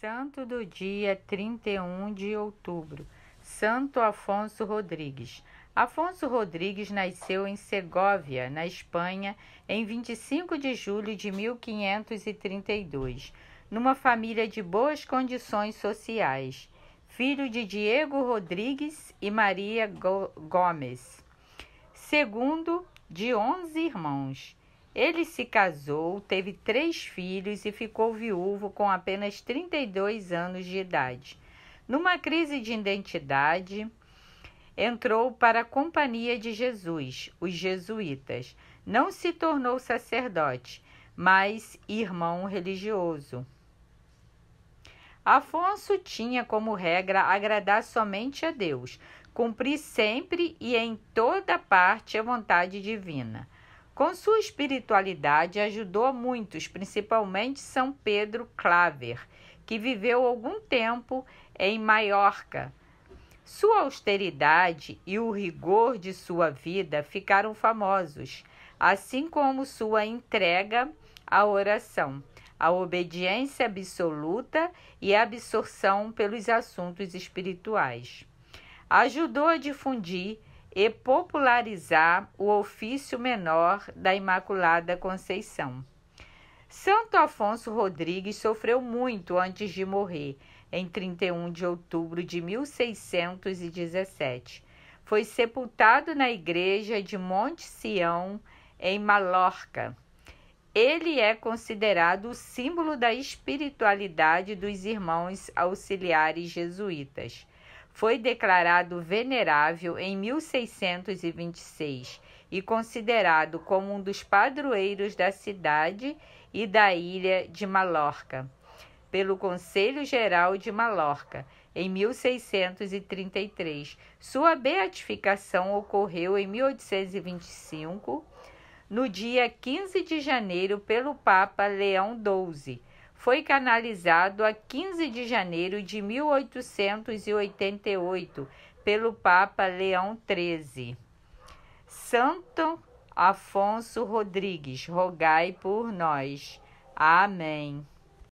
Santo do dia 31 de outubro, Santo Afonso Rodrigues. Afonso Rodrigues nasceu em Segóvia, na Espanha, em 25 de julho de 1532, numa família de boas condições sociais, filho de Diego Rodrigues e Maria Gomes, segundo de 11 irmãos. Ele se casou, teve três filhos e ficou viúvo com apenas 32 anos de idade. Numa crise de identidade, entrou para a Companhia de Jesus, os Jesuítas. Não se tornou sacerdote, mas irmão religioso. Afonso tinha como regra agradar somente a Deus, cumprir sempre e em toda parte a vontade divina. Com sua espiritualidade, ajudou muitos, principalmente São Pedro Claver, que viveu algum tempo em Maiorca. Sua austeridade e o rigor de sua vida ficaram famosos, assim como sua entrega à oração, à obediência absoluta e absorção pelos assuntos espirituais. Ajudou a difundir e popularizar o ofício menor da Imaculada Conceição. Santo Afonso Rodrigues sofreu muito antes de morrer, em 31 de outubro de 1617. Foi sepultado na igreja de Monte Sião, em Mallorca. Ele é considerado o símbolo da espiritualidade dos irmãos auxiliares jesuítas. Foi declarado venerável em 1626 e considerado como um dos padroeiros da cidade e da ilha de Mallorca pelo Conselho Geral de Mallorca em 1633. Sua beatificação ocorreu em 1825, no dia 15 de janeiro, pelo Papa Leão XII, foi canalizado a 15 de janeiro de 1888 pelo Papa Leão XIII. Santo Afonso Rodrigues, rogai por nós. Amém.